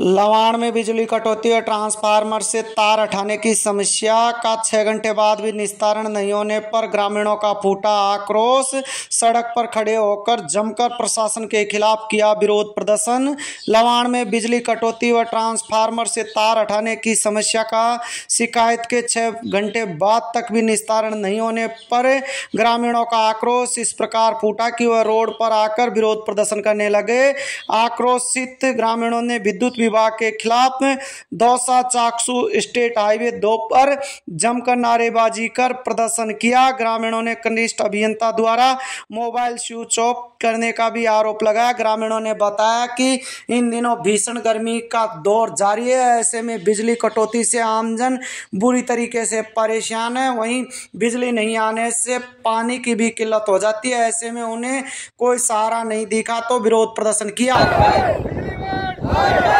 लवाण में बिजली कटौती और ट्रांसफार्मर से तार हटाने की समस्या का छः घंटे बाद भी निस्तारण नहीं होने पर ग्रामीणों का फूटा आक्रोश सड़क पर खड़े होकर जमकर प्रशासन के खिलाफ किया विरोध प्रदर्शन लवाण में बिजली कटौती व ट्रांसफार्मर से तार हटाने की समस्या का शिकायत के छः घंटे बाद तक भी निस्तारण नहीं होने पर ग्रामीणों का आक्रोश इस प्रकार फूटा कि वह रोड पर आकर विरोध प्रदर्शन करने लगे आक्रोशित ग्रामीणों ने विद्युत विभाग के खिलाफ दौसा चाकसू स्टेट हाईवे दो पर जमकर नारेबाजी कर प्रदर्शन किया ग्रामीणों ने कनिष्ठ अभियंता द्वारा मोबाइल स्विच ऑफ करने का भी आरोप लगाया ग्रामीणों ने बताया कि इन दिनों भीषण गर्मी का दौर जारी है ऐसे में बिजली कटौती से आमजन बुरी तरीके से परेशान है वहीं बिजली नहीं आने से पानी की भी किल्लत हो जाती है ऐसे में उन्हें कोई सहारा नहीं दिखा तो विरोध प्रदर्शन किया